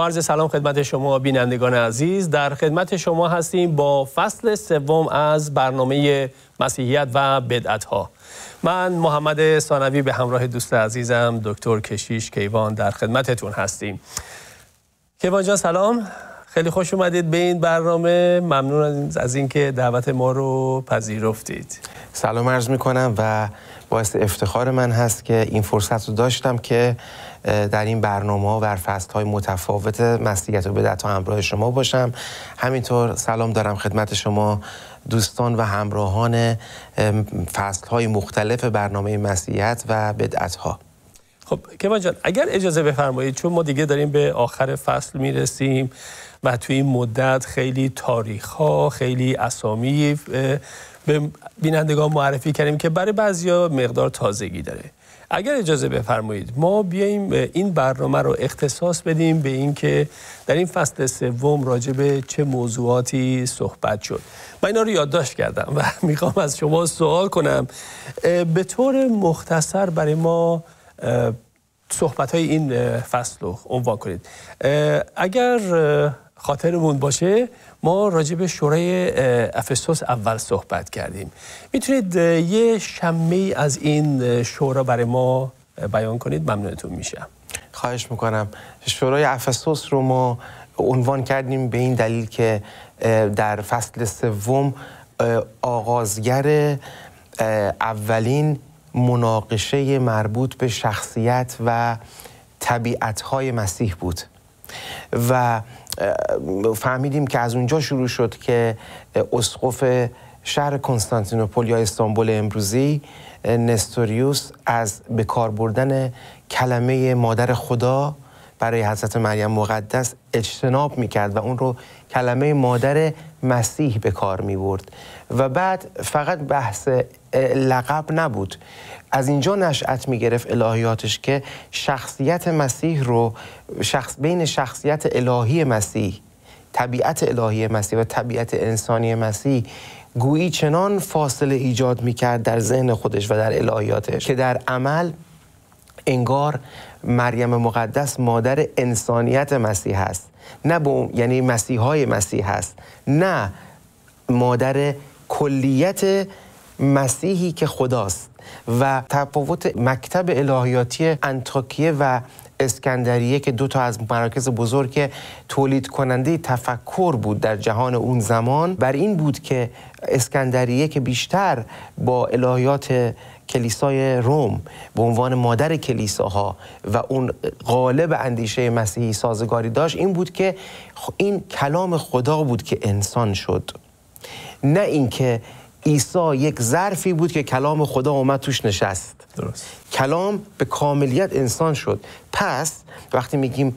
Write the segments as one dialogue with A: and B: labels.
A: بارز سلام خدمت شما بینندگان عزیز در خدمت شما هستیم با فصل سوم از برنامه مسیحیت و بدعت ها من محمد سانوی به همراه دوست عزیزم دکتر کشیش کیوان در خدمتتون هستیم کیوان جان سلام خیلی خوش اومدید به این برنامه ممنون از اینکه دعوت ما رو پذیرفتید سلام عرض می کنم و باعث افتخار من هست که این فرصت رو داشتم
B: که در این برنامه و فست های متفاوت مسیحیت و بدعت همراه شما باشم همینطور سلام دارم خدمت شما دوستان و همراهان فصل های مختلف برنامه مسیحیت و بدعت ها
A: خب کمان جان اگر اجازه بفرمایید چون ما دیگه داریم به آخر فصل میرسیم و توی این مدت خیلی تاریخ ها خیلی اسامی به بینندگان معرفی کردیم که برای بعضیا مقدار تازگی داره اگر اجازه بفرمایید ما بیایم این برنامه رو اختصاص بدیم به اینکه در این فصل سوم راجع به چه موضوعاتی صحبت شد من اینا رو یادداشت کردم و میخوام از شما سوال کنم به طور مختصر برای ما صحبت های این فصل رو عنوان کنید اگر خاطرمون باشه ما راجع به شورای افسوس اول صحبت کردیم میتونید یه شمه از این شورا برای ما بیان کنید ممنونتون میشم خواهش میکنم شورای افسوس رو ما عنوان کردیم
B: به این دلیل که در فصل سوم آغازگر اولین مناقشه مربوط به شخصیت و طبیعتهای مسیح بود و فهمیدیم که از اونجا شروع شد که اسقف شهر کنستانتینوپل یا استانبول امروزی نستوریوس از به کار بردن کلمه مادر خدا برای حضرت مریم مقدس اجتناب میکرد و اون رو کلمه مادر مسیح به کار می برد و بعد فقط بحث لقب نبود از اینجا نشأت میگرفت الهیاتش که شخصیت مسیح رو شخص بین شخصیت الهی مسیح طبیعت الهی مسیح و طبیعت انسانی مسیح گویی چنان فاصله ایجاد میکرد در ذهن خودش و در الهیاتش که در عمل انگار مریم مقدس مادر انسانیت مسیح هست نه با یعنی های مسیح هست نه مادر کلیت مسیحی که خداست و تفاوت مکتب الهیاتی انتاکیه و اسکندریه که دو تا از مراکز بزرگ تولید کننده تفکر بود در جهان اون زمان بر این بود که اسکندریه که بیشتر با الهیات کلیسای روم به عنوان مادر کلیساها و اون غالب اندیشه مسیحی سازگاری داشت این بود که این کلام خدا بود که انسان شد نه اینکه عیسی یک ظرفی بود که کلام خدا اومد توش نشست درست. کلام به کاملیت انسان شد پس وقتی میگیم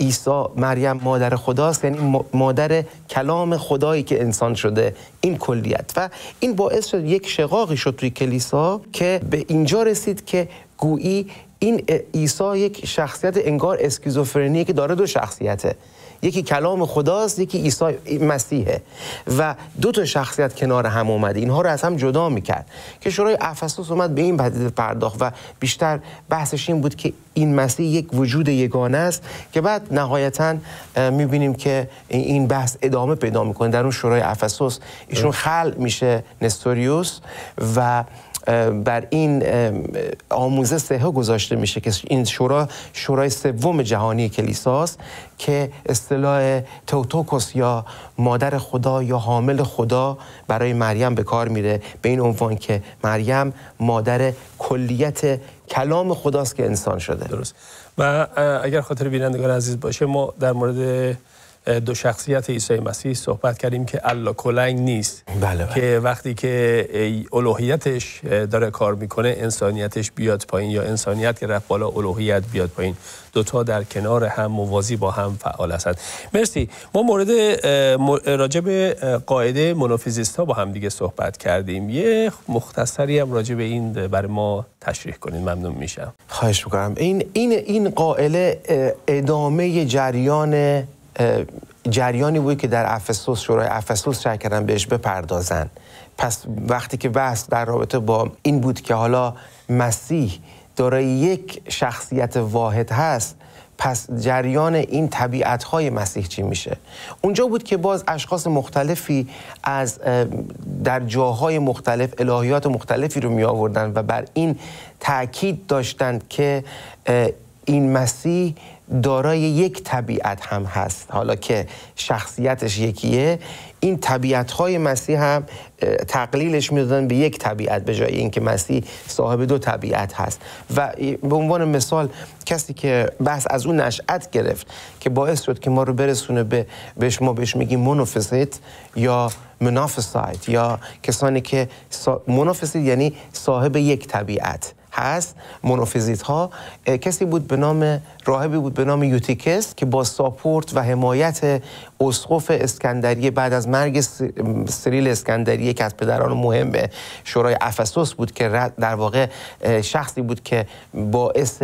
B: عیسی مریم مادر خداست یعنی مادر کلام خدایی که انسان شده این کلیت و این باعث شد یک شقاقی شد توی کلیسا که به اینجا رسید که گویی این عیسی یک شخصیت انگار اسکیزوفرنیه که داره دو شخصیته یکی کلام خداست یکی عیسی مسیحه و دو تا شخصیت کنار هم اومده اینها رو از هم جدا میکرد که شورای افسوس اومد به این پدیده پرداخت و بیشتر بحثش این بود که این مسیح یک وجود یگانه است که بعد نهایتا میبینیم که این بحث ادامه پیدا میکنه در اون شورای افسوس ایشون خل میشه نستوریوس و بر این آموزه سهه گذاشته میشه که این شورا شورای سوم جهانی است که اصطلاح توتوکوس یا مادر خدا یا حامل خدا برای مریم به کار میره به این عنوان که مریم مادر کلیت کلام خداست که انسان شده درست
A: و اگر خاطر بینندگان عزیز باشه ما در مورد دو شخصیت عیسی مسیح صحبت کردیم که الله کلنگ نیست بله،, بله که وقتی که الوهیتش داره کار میکنه انسانیتش بیاد پایین یا انسانیت که رفت بالا الوهیت بیاد پایین دوتا در کنار هم موازی با هم فعال هستند مرسی ما مورد راجب قاعده منافیزیست ها با هم دیگه صحبت کردیم یه مختصری هم راجب این بر ما تشریح کنید ممنون میشم خواهش میکنم
B: این این این قائله ادامه جریان جریانی بود که در افسوس شورای افسوس سعی کردن بهش بپردازن پس وقتی که بحث در رابطه با این بود که حالا مسیح دارای یک شخصیت واحد هست پس جریان این طبیعت های مسیح چی میشه اونجا بود که باز اشخاص مختلفی از در جاهای مختلف الهیات مختلفی رو می آوردن و بر این تاکید داشتند که این مسیح دارای یک طبیعت هم هست حالا که شخصیتش یکیه این طبیعت های مسیح هم تقلیلش میدادن به یک طبیعت به جای اینکه مسیح صاحب دو طبیعت هست و به عنوان مثال کسی که بحث از اون نشأت گرفت که باعث شد که ما رو برسونه به بهش ما بهش میگیم منافست یا منافسایت یا کسانی که منافسیت یعنی صاحب یک طبیعت هست منافزیت ها کسی بود به نام راهبی بود به نام یوتیکس که با ساپورت و حمایت اسقف اسکندریه بعد از مرگ سریل اسکندریه که از پدران مهم شورای افسوس بود که در واقع شخصی بود که باعث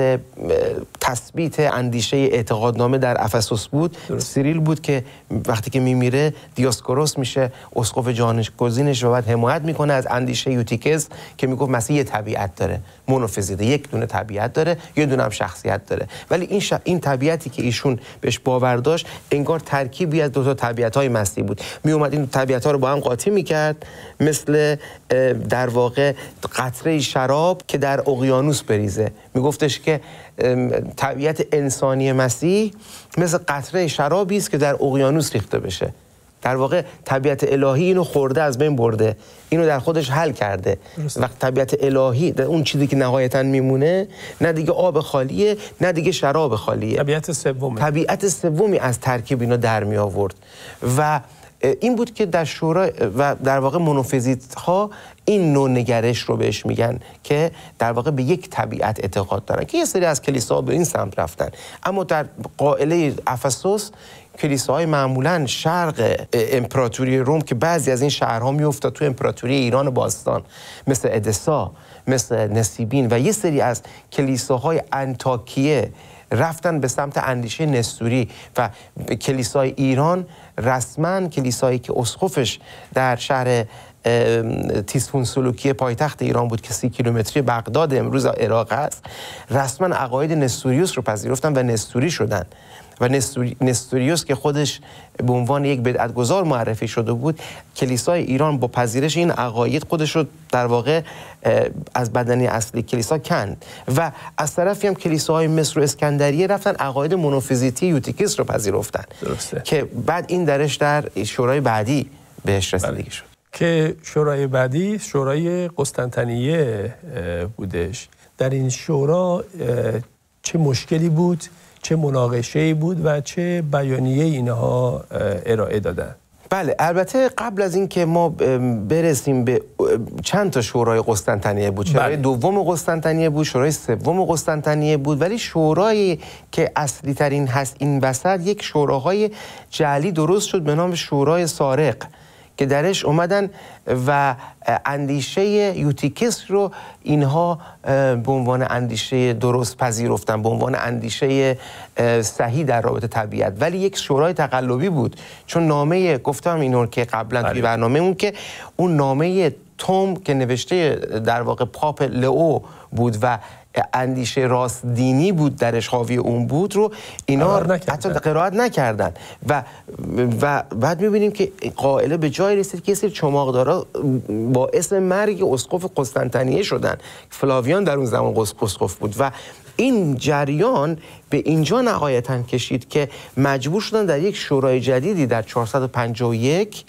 B: تثبیت اندیشه اعتقادنامه در افسوس بود درست. سریل بود که وقتی که میمیره دیاسکوروس میشه اسقف جانشگزینش و بعد حمایت میکنه از اندیشه یوتیکس که میگفت مسیح طبیعت داره مونوفیزیته یک دونه طبیعت داره یه دونه هم شخصیت داره ولی این این طبیعتی که ایشون بهش باور داشت انگار ترکیبی از دو تا طبیعت های مسیح بود می اومد این طبیعت ها رو با هم قاطی میکرد مثل در واقع قطره شراب که در اقیانوس بریزه میگفتش که طبیعت انسانی مسیح مثل قطره شرابی است که در اقیانوس ریخته بشه در واقع طبیعت الهی اینو خورده از بین برده اینو در خودش حل کرده وقت طبیعت الهی در اون چیزی که نهایتا میمونه نه دیگه آب خالیه نه دیگه شراب خالیه طبیعت سومی طبیعت سومی از ترکیب اینو در می آورد و این بود که در شورا و در واقع منوفیزیت ها این نوع نگرش رو بهش میگن که در واقع به یک طبیعت اعتقاد دارن که یه سری از کلیسا به این سمت رفتن اما در قائله افسوس کلیساهای معمولا شرق امپراتوری روم که بعضی از این شهرها میافتاد تو امپراتوری ایران باستان مثل ادسا مثل نسیبین و یه سری از کلیساهای انتاکیه رفتن به سمت اندیشه نستوری و کلیسای ایران رسما کلیسایی که اسقفش در شهر تیسفون سلوکی پایتخت ایران بود که سی کیلومتری بغداد امروز عراق است رسما عقاید نستوریوس رو پذیرفتن و نستوری شدن و نستوریوس که خودش به عنوان یک بدعتگذار معرفی شده بود کلیسای ایران با پذیرش این عقاید خودش رو در واقع از بدنی اصلی کلیسا کند و از طرفی هم کلیساهای مصر و اسکندریه رفتن عقاید منوفیزیتی یوتیکیس رو پذیرفتن که بعد این درش در شورای بعدی بهش بله. رسیدگی شد
A: که شورای بعدی شورای قسطنطنیه بودش در این شورا چه مشکلی بود چه مناقشه بود و چه بیانیه اینها ارائه دادن
B: بله البته قبل از اینکه ما برسیم به چند تا شورای قسطنطنیه بود شورای بله. دوم قسطنطنیه بود شورای سوم قسطنطنیه بود ولی شورایی که اصلی ترین هست این وسط یک شوراهای جعلی درست شد به نام شورای سارق که درش اومدن و اندیشه یوتیکس رو اینها به عنوان اندیشه درست پذیرفتن به عنوان اندیشه صحیح در رابطه طبیعت ولی یک شورای تقلبی بود چون نامه گفتم اینو که قبلا توی بله. برنامه اون که اون نامه توم که نوشته در واقع پاپ لئو بود و اندیشه راست دینی بود درش حاوی اون بود رو اینا حتی قرائت نکردن و و بعد میبینیم که قائله به جای رسید که سری چماقدارا با اسم مرگ اسقف قسطنطنیه شدن فلاویان در اون زمان اسقف بود و این جریان به اینجا نهایتا کشید که مجبور شدن در یک شورای جدیدی در 451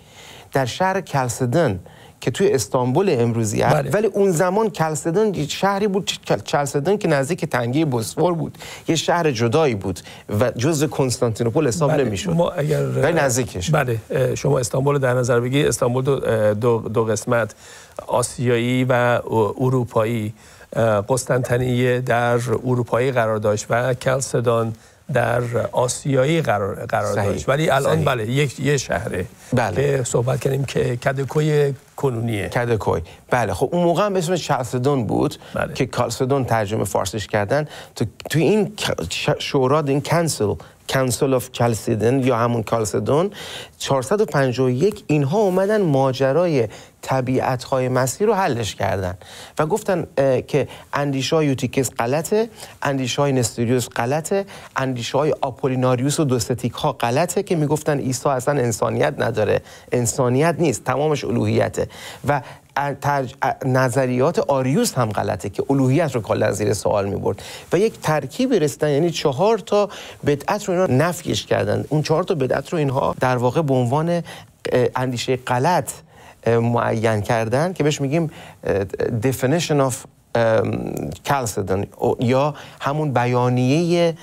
B: در شهر کلسدن که توی استانبول امروزی هست بله. ولی اون زمان کلسدان شهری بود کلسدان که نزدیک تنگه بسفور بود یه شهر جدایی بود
A: و جز کنستانتینوپول حساب بله. نمیشد اگر... ولی نزدیکش بله شما استانبول در نظر بگی استانبول دو, دو, دو قسمت آسیایی و اروپایی قسطنطنیه در اروپایی قرار داشت و کلسدان در آسیایی قرار, داشت ولی الان بله یک یه شهره بله. که صحبت کردیم که کدکوی کنونیه کدکوی بله
B: خب اون موقع هم اسم چالسدون بود بله. که کالسدون ترجمه فارسیش کردن تو, تو این شورا این کنسل کانسل آف کلسیدن یا همون کالسدون 451 اینها اومدن ماجرای های مسیر رو حلش کردن و گفتن که اندیشه یوتیکس غلطه اندیشه های نستریوس غلطه اندیشه های آپولیناریوس و دوستتیک ها غلطه که میگفتن عیسی اصلا انسانیت نداره انسانیت نیست تمامش الوهیته و نظریات آریوس هم غلطه که الوهیت رو کلا زیر سوال می برد و یک ترکیبی رسیدن یعنی چهار تا بدعت رو اینا نفیش کردن اون چهار تا بدعت رو اینها در واقع به عنوان اندیشه غلط معین کردن که بهش میگیم definition of کلسدن یا همون بیانیه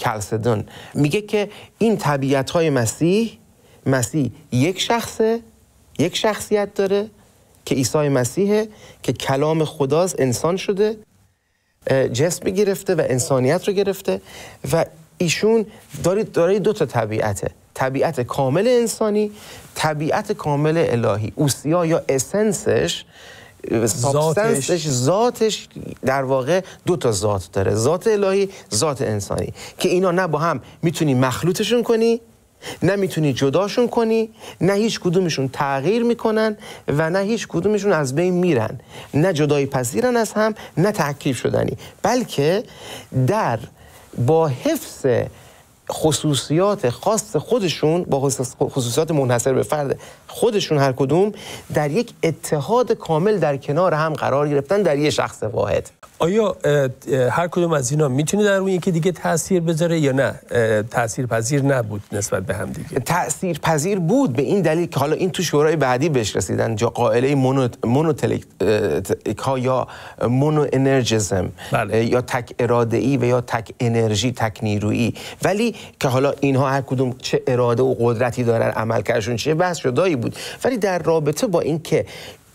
B: کلسدون میگه که این طبیعت های مسیح مسیح یک شخصه یک شخصیت داره که عیسی مسیحه که کلام خداست انسان شده جسم گرفته و انسانیت رو گرفته و ایشون داره دارای دو تا طبیعته طبیعت کامل انسانی طبیعت کامل الهی اوسیا یا اسنسش ذاتش، ذاتش در واقع دو تا ذات داره ذات الهی ذات انسانی که اینا نه با هم میتونی مخلوطشون کنی نه میتونی جداشون کنی نه هیچ کدومشون تغییر میکنن و نه هیچ کدومشون از بین میرن نه جدایی پذیرن از هم نه تحکیب شدنی بلکه در با حفظ خصوصیات خاص خودشون با خصوصیات منحصر به فرد خودشون هر کدوم در یک اتحاد کامل در کنار هم قرار گرفتن در یک شخص واحد
A: آیا هر کدوم از اینا میتونه در اون یکی دیگه تاثیر بذاره یا نه تاثیر پذیر نبود نسبت به هم دیگه
B: پذیر بود به این دلیل که حالا این تو شورای بعدی بهش رسیدن جا قائله مونو ها یا مونو انرژیزم بله. یا تک اراده ای و یا تک انرژی تک نیرویی ولی که حالا اینها هر کدوم چه اراده و قدرتی دارن عملکردشون چه بحث جدایی بود ولی در رابطه با اینکه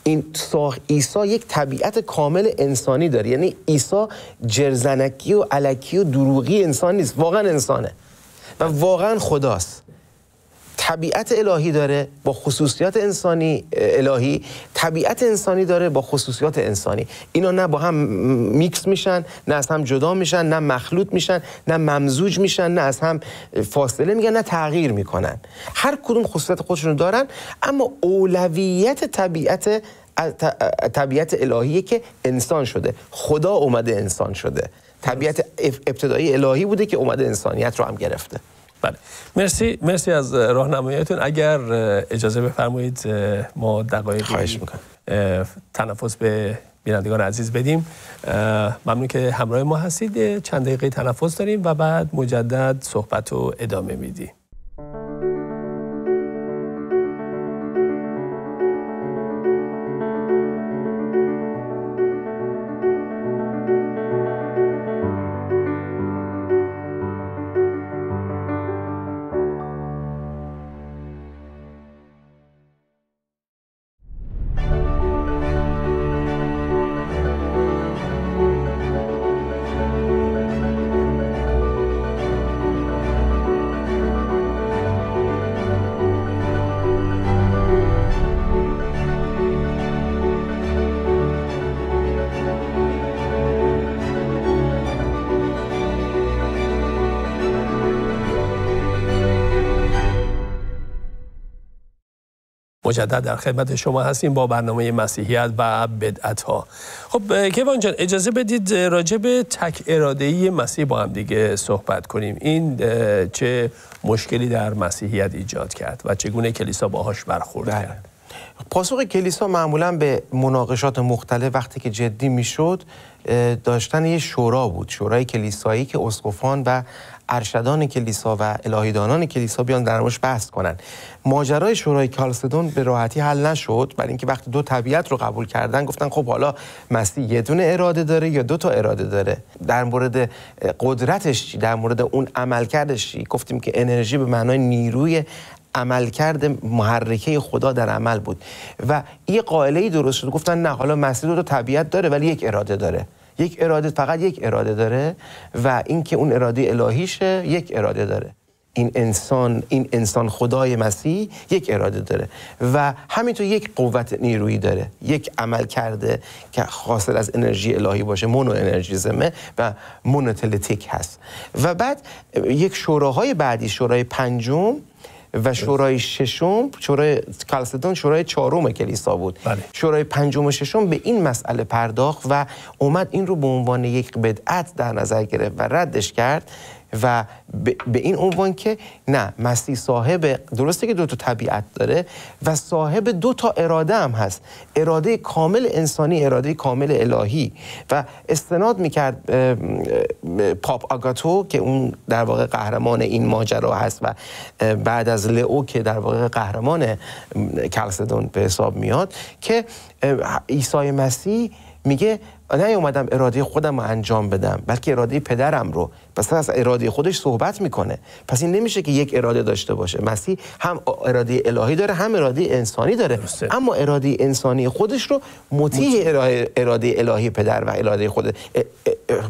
B: این ساخ ایسا یک طبیعت کامل انسانی داره یعنی ایسا جرزنکی و علکی و دروغی انسان نیست واقعا انسانه و واقعا خداست طبیعت الهی داره با خصوصیات انسانی الهی طبیعت انسانی داره با خصوصیات انسانی اینا نه با هم میکس میشن نه از هم جدا میشن نه مخلوط میشن نه ممزوج میشن نه از هم فاصله میگن نه تغییر میکنن هر کدوم خصوصیت خودشونو دارن اما اولویت طبیعت طبیعت الهیه که انسان شده خدا اومده انسان شده طبیعت ابتدایی الهی بوده که اومده انسانیت رو هم گرفته
A: بله مرسی مرسی از راهنماییتون اگر اجازه بفرمایید ما دقایقی خواهش میکنم تنفس به بینندگان عزیز بدیم ممنون که همراه ما هستید چند دقیقه تنفس داریم و بعد مجدد صحبت رو ادامه میدیم مجدد در خدمت شما هستیم با برنامه مسیحیت و بدعت ها خب کیوان جان اجازه بدید راجع به تک اراده ای مسیح با هم دیگه صحبت کنیم این چه مشکلی در مسیحیت ایجاد کرد و چگونه کلیسا باهاش برخورد بله. کرد پاسخ کلیسا معمولا به مناقشات
B: مختلف وقتی که جدی میشد داشتن یه شورا بود شورای کلیسایی که اسقفان و ارشدان کلیسا و الهیدانان کلیسا بیان در بحث کنن ماجرای شورای کالسدون به راحتی حل نشد برای اینکه وقتی دو طبیعت رو قبول کردن گفتن خب حالا مسیح یه دونه اراده داره یا دو تا اراده داره در مورد قدرتش چی در مورد اون عملکردش چی گفتیم که انرژی به معنای نیروی عملکرد محرکه خدا در عمل بود و این قائله درست شد گفتن نه حالا مسیح دو تا طبیعت داره ولی یک اراده داره یک اراده فقط یک اراده داره و اینکه اون اراده الهیشه یک اراده داره این انسان این انسان خدای مسیح یک اراده داره و همینطور یک قوت نیرویی داره یک عمل کرده که خاصل از انرژی الهی باشه مونو انرژیزمه و مونوتلتیک هست و بعد یک شوراهای بعدی شورای پنجم و شورای ششم شورای کلستون شورای چهارم کلیسا بود بله. شورای پنجم و ششم به این مسئله پرداخت و اومد این رو به عنوان یک بدعت در نظر گرفت و ردش کرد و به این عنوان که نه مسیح صاحب درسته که دو تا طبیعت داره و صاحب دو تا اراده هم هست اراده کامل انسانی اراده کامل الهی و استناد میکرد پاپ آگاتو که اون در واقع قهرمان این ماجرا هست و بعد از لئو که در واقع قهرمان کلسدون به حساب میاد که عیسی مسیح میگه نه اومدم اراده خودم رو انجام بدم بلکه اراده پدرم رو پس از اراده خودش صحبت میکنه پس این نمیشه که یک اراده داشته باشه مسیح هم اراده الهی داره هم اراده انسانی داره اما اراده انسانی خودش رو مطیع اراده الهی پدر و اراده خود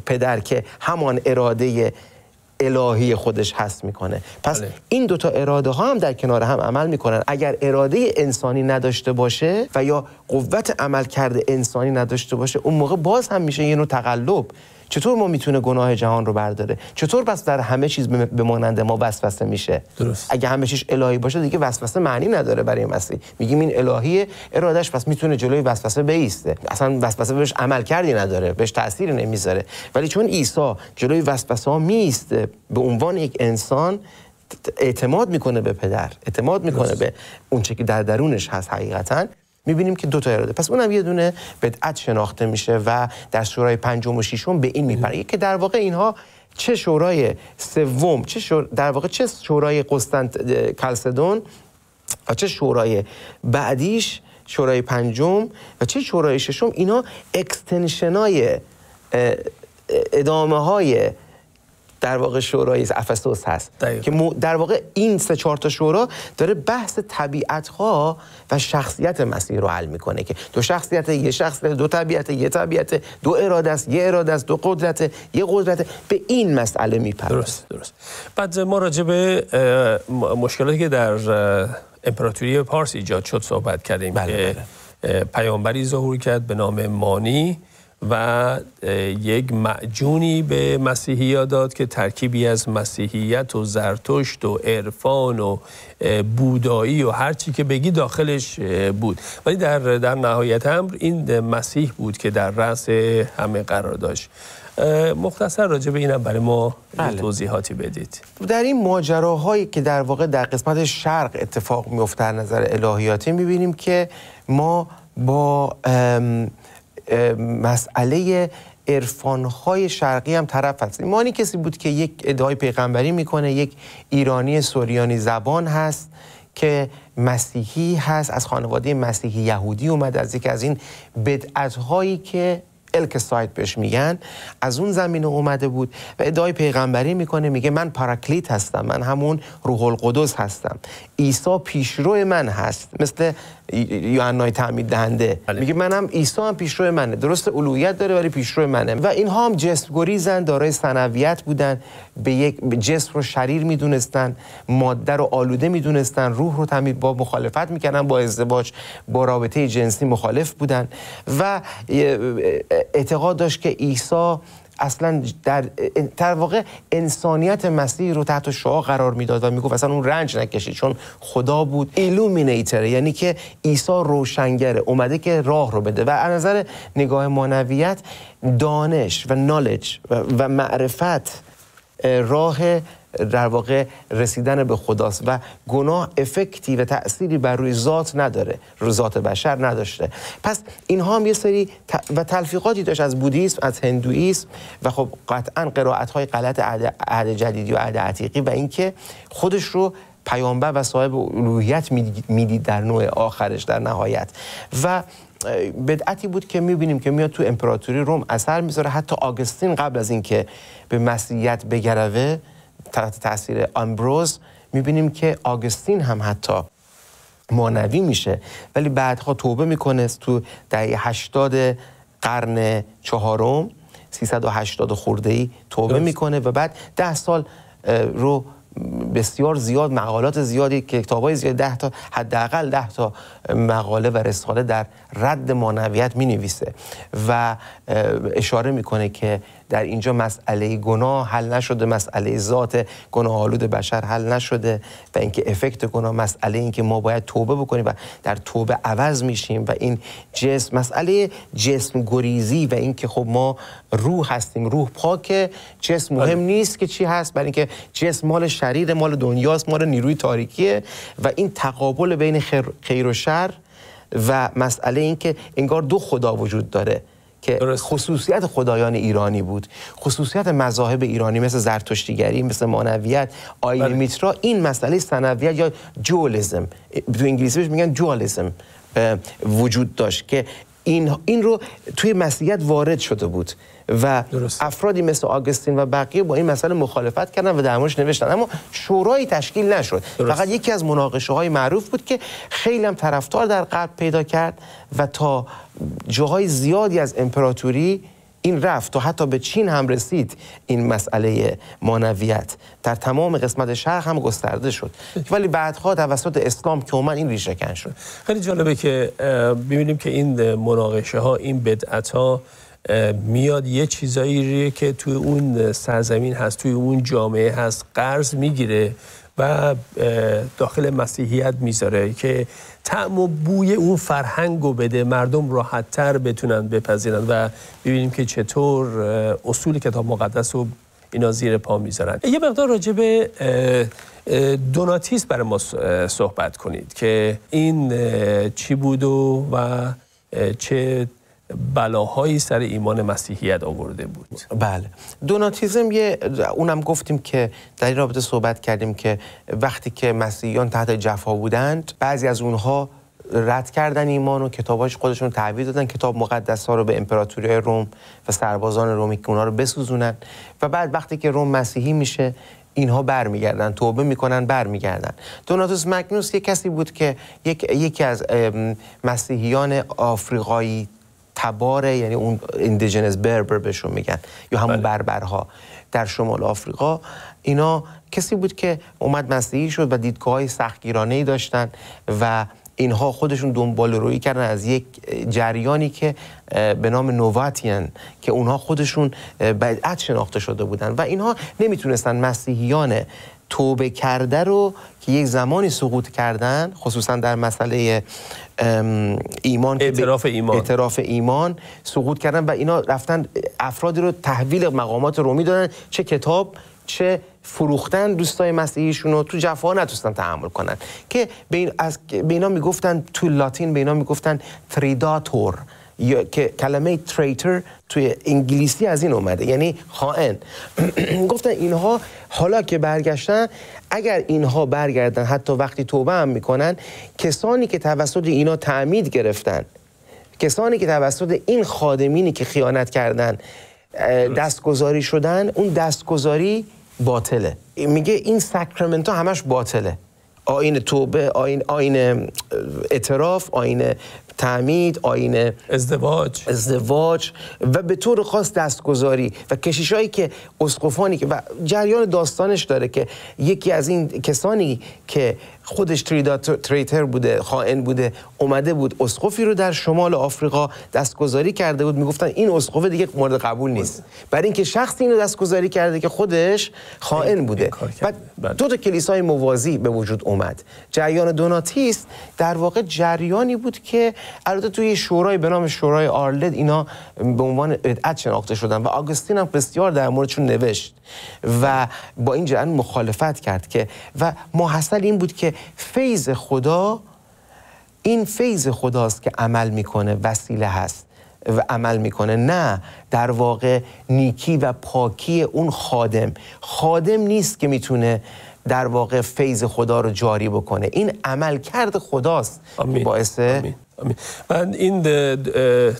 B: پدر که همان اراده الهی خودش هست میکنه پس بله. این دوتا اراده ها هم در کنار هم عمل میکنن اگر اراده انسانی نداشته باشه و یا قوت عمل کرده انسانی نداشته باشه اون موقع باز هم میشه یه نوع تقلب چطور ما میتونه گناه جهان رو برداره چطور پس در همه چیز به مانند ما وسوسه میشه درست. اگه همه چیز الهی باشه دیگه وسوسه معنی نداره برای مسیح میگیم این الهی ارادش پس میتونه جلوی وسوسه بیسته اصلا وسوسه بهش عمل کردی نداره بهش تأثیری نمیذاره ولی چون عیسی جلوی وسوسه ها میسته به عنوان یک انسان اعتماد میکنه به پدر اعتماد میکنه به اون چه که در درونش هست حقیقتا میبینیم که دو تا اراده پس اونم یه دونه بدعت شناخته میشه و در شورای پنجم و ششم به این میپره که در واقع اینها چه شورای سوم چه در واقع چه شورای قسطنط کلسدون و چه شورای بعدیش شورای پنجم و چه شورای ششم اینا اکستنشنای ادامه های در واقع شورای افسوس هست که در واقع این سه چهار تا شورا داره بحث طبیعت ها و شخصیت مسیح رو حل میکنه که دو شخصیت یه شخص دو طبیعت یه طبیعت دو اراده است یه اراده است دو قدرت یه قدرت به این مسئله میپرسه درست درست
A: بعد ما راجع به مشکلاتی که در امپراتوری پارس ایجاد شد صحبت کردیم بله بله. پیامبری ظهور کرد به نام مانی و یک معجونی به مسیحی داد که ترکیبی از مسیحیت و زرتشت و عرفان و بودایی و هرچی که بگی داخلش بود ولی در, در نهایت هم این مسیح بود که در رأس همه قرار داشت مختصر راجع به اینم برای ما بله. توضیحاتی بدید
B: در این ماجراهایی که در واقع در قسمت شرق اتفاق میفته نظر الهیاتی میبینیم که ما با مسئله عرفانهای شرقی هم طرف هست ایمانی کسی بود که یک ادعای پیغمبری میکنه یک ایرانی سوریانی زبان هست که مسیحی هست از خانواده مسیحی یهودی اومد از یکی از این بدعتهایی که الک سایت بهش میگن از اون زمینه اومده بود و ادعای پیغمبری میکنه میگه من پاراکلیت هستم من همون روح القدس هستم عیسی پیشرو من هست مثل یوحنای تعمید دهنده بله. میگه منم عیسی هم پیشرو منه درست اولویت داره ولی پیشرو منه و اینها هم جسم گریزن دارای سنویت بودن به یک جسم رو شریر میدونستن ماده رو آلوده میدونستن روح رو تعمید با مخالفت میکردن با ازدواج با رابطه جنسی مخالف بودن و اعتقاد داشت که عیسی اصلا در, در واقع انسانیت مسیحی رو تحت شعا قرار میداد و میگفت اصلا اون رنج نکشید چون خدا بود ایلومینیتره یعنی که عیسی روشنگره اومده که راه رو بده و از نظر نگاه مانویت دانش و نالج و معرفت راه در واقع رسیدن به خداست و گناه افکتی و تأثیری بر روی ذات نداره روی ذات بشر نداشته پس اینها هم یه سری و تلفیقاتی داشت از بودیسم از هندویسم و خب قطعا های غلط عهد جدیدی و عهد عتیقی و اینکه خودش رو پیامبر و صاحب الوهیت میدید در نوع آخرش در نهایت و بدعتی بود که میبینیم که میاد تو امپراتوری روم اثر میذاره حتی آگستین قبل از اینکه به مسیحیت بگروه تحت تاثیر آمبروز میبینیم که آگستین هم حتی مانوی میشه ولی بعدها توبه میکنه تو دهه هشتاد قرن چهارم 380 خورده ای توبه میکنه و بعد ده سال رو بسیار زیاد مقالات زیادی که کتابای زیاد ده تا حداقل ده تا مقاله و رساله در رد مانویت می نویسه و اشاره میکنه که در اینجا مسئله گناه حل نشده مسئله ذات گناه آلود بشر حل نشده و اینکه افکت گناه مسئله اینکه ما باید توبه بکنیم و در توبه عوض میشیم و این جسم مسئله جسم گریزی و اینکه خب ما روح هستیم روح پاک، جسم مهم بله. نیست که چی هست برای اینکه جسم مال شریر مال دنیاست مال نیروی تاریکیه و این تقابل بین خیر و شر و مسئله اینکه انگار دو خدا وجود داره که خصوصیت خدایان ایرانی بود خصوصیت مذاهب ایرانی مثل زرتشتیگری مثل مانویت آیل بله. میترا این مسئله سنویت یا جولزم تو انگلیسی بهش میگن جولیزم وجود داشت که این, این رو توی مسیحیت وارد شده بود و افرادی مثل آگستین و بقیه با این مسئله مخالفت کردن و درماش نوشتن اما شورای تشکیل نشد فقط یکی از مناقشه های معروف بود که خیلی هم طرفدار در قرب پیدا کرد و تا جاهای زیادی از امپراتوری این رفت و حتی به چین هم رسید این مسئله مانویت در تمام قسمت شهر هم گسترده شد ولی بعدها توسط
A: اسلام که اومد این ریشه شد خیلی جالبه که ببینیم که این مناقشه ها این بدعت میاد یه چیزایی که توی اون سرزمین هست توی اون جامعه هست قرض میگیره و داخل مسیحیت میذاره که طعم و بوی اون فرهنگ رو بده مردم راحتتر بتونن بپذیرن و ببینیم که چطور اصول کتاب مقدس رو اینا زیر پا میذارن یه مقدار راجع به دوناتیس برای ما صحبت کنید که این چی بود و, و چه بلاهایی سر ایمان مسیحیت آورده بود بله
B: دوناتیزم یه اونم گفتیم که در این رابطه صحبت کردیم که وقتی که مسیحیان تحت جفا بودند بعضی از اونها رد کردن ایمان و کتاباش خودشون تعویض دادن کتاب مقدس ها رو به امپراتوری روم و سربازان رومی که اونها رو بسوزونن و بعد وقتی که روم مسیحی میشه اینها برمیگردن توبه میکنن برمیگردن دوناتوس مگنوس یک کسی بود که یک، یکی از مسیحیان آفریقایی تباره یعنی اون اندیجنس بربر بهشون میگن یا همون بله. بربرها در شمال آفریقا اینا کسی بود که اومد مسیحی شد و دیدگاه های سختگیرانه ای داشتن و اینها خودشون دنبال روی کردن از یک جریانی که به نام نواتین که اونها خودشون بدعت شناخته شده بودن و اینها نمیتونستن مسیحیان توبه کرده رو که یک زمانی سقوط کردن خصوصا در مسئله ایمان اعتراف ایمان اعتراف ایمان سقوط کردن و اینا رفتن افرادی رو تحویل مقامات رومی دادن چه کتاب چه فروختن دوستای مسیحیشون رو تو جفا نتوستن تحمل کنن که به اینا میگفتن تو لاتین به اینا میگفتن تریداتور که کلمه تریتر توی انگلیسی از این اومده یعنی خائن گفتن اینها حالا که برگشتن اگر اینها برگردن حتی وقتی توبه هم میکنن کسانی که توسط اینا تعمید گرفتن کسانی که توسط این خادمینی که خیانت کردن دستگذاری شدن اون دستگذاری باطله میگه این ها همش باطله آین توبه آین آین اعتراف آین تعمید آین ازدواج ازدواج و به طور خاص دستگذاری و کشیشایی که اسقفانی که و جریان داستانش داره که یکی از این کسانی که خودش تریتر بوده خائن بوده اومده بود اسقفی رو در شمال آفریقا دستگذاری کرده بود میگفتن این اسقف دیگه مورد قبول نیست برای اینکه شخصی اینو دستگذاری کرده که خودش خائن بوده و بله. دو تا کلیسای موازی به وجود اومد جریان دوناتیست در واقع جریانی بود که البته توی شورای به نام شورای آرلد اینا به عنوان ادعت شناخته شدن و آگوستین هم بسیار در موردشون نوشت و با این جهان مخالفت کرد که و محصل این بود که فیض خدا این فیض خداست که عمل میکنه وسیله هست و عمل میکنه نه در واقع نیکی و پاکی اون خادم خادم نیست که میتونه در واقع فیض خدا رو جاری بکنه این عمل کرد خداست آمین. باعث آمین.
A: من این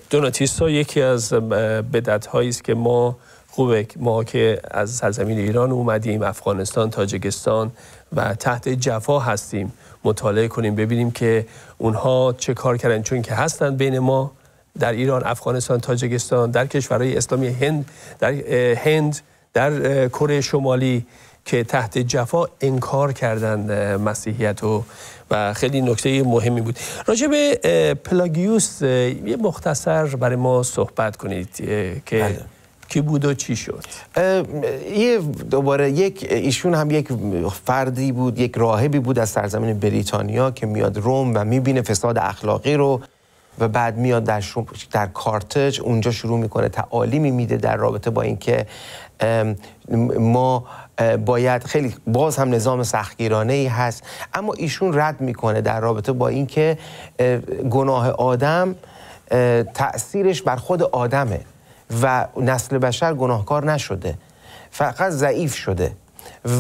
A: دوناتیست ها یکی از بدت است که ما خوبه ما که از سرزمین ایران اومدیم افغانستان تاجکستان و تحت جفا هستیم مطالعه کنیم ببینیم که اونها چه کار کردن چون که هستن بین ما در ایران افغانستان تاجکستان در کشورهای اسلامی هند در هند در کره شمالی که تحت جفا انکار کردن مسیحیت و و خیلی نکته مهمی بود راجع به پلاگیوس یه مختصر برای ما صحبت کنید که بله. کی بود و چی شد
B: یه دوباره یک ایشون هم یک فردی بود یک راهبی بود از سرزمین بریتانیا که میاد روم و میبینه فساد اخلاقی رو و بعد میاد در, در کارتج اونجا شروع میکنه تعالیمی میده در رابطه با اینکه ما باید خیلی باز هم نظام سختگیرانه ای هست اما ایشون رد میکنه در رابطه با اینکه گناه آدم تاثیرش بر خود آدمه و نسل بشر گناهکار نشده فقط ضعیف شده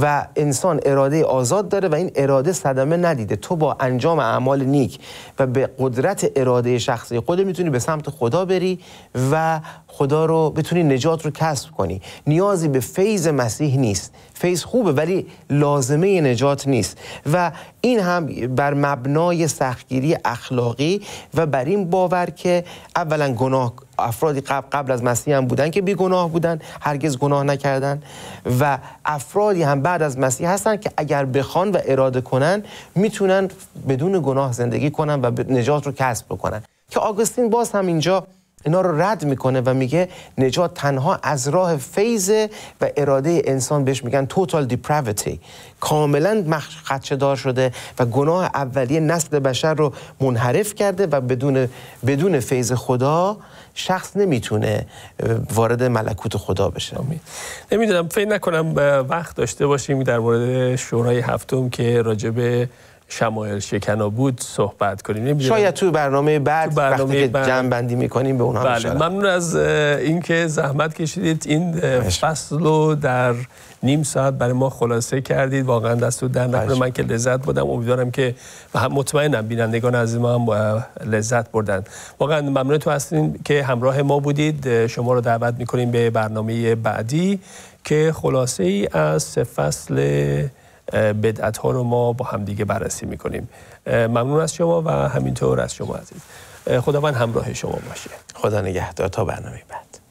B: و انسان اراده آزاد داره و این اراده صدمه ندیده تو با انجام اعمال نیک و به قدرت اراده شخصی خود میتونی به سمت خدا بری و خدا رو بتونی نجات رو کسب کنی نیازی به فیض مسیح نیست فیض خوبه ولی لازمه نجات نیست و این هم بر مبنای سختگیری اخلاقی و بر این باور که اولا گناه افرادی قبل, قبل از مسیح هم بودن که بی گناه بودن هرگز گناه نکردن و افرادی هم بعد از مسیح هستن که اگر بخوان و اراده کنن میتونن بدون گناه زندگی کنن و نجات رو کسب بکنن که آگوستین باز هم اینجا اینا رو رد میکنه و میگه نجات تنها از راه فیض و اراده انسان بهش میگن توتال دیپراویتی کاملا خدشه دار شده و گناه اولیه نسل بشر رو منحرف کرده و بدون بدون فیض خدا شخص نمیتونه وارد ملکوت خدا بشه
A: نمیدونم فکر نکنم وقت داشته باشیم در مورد شورای هفتم که راجبه شمایل شکنا بود صحبت کنیم شاید
B: تو برنامه بعد تو برنامه وقتی که جمع بندی میکنیم به اونها بله.
A: ممنون از اینکه زحمت کشیدید این بله. فصل رو در نیم ساعت برای ما خلاصه کردید واقعا دستور در نکنه بله. من که لذت بودم امیدوارم که و مطمئنم بینندگان از ما هم لذت بردن واقعا ممنون تو هستین که همراه ما بودید شما رو دعوت میکنیم به برنامه بعدی که خلاصه ای از فصل بدعت ها رو ما با همدیگه بررسی میکنیم ممنون از شما و همینطور از شما عزیز خداوند همراه شما باشه خدا نگهدار تا برنامه بعد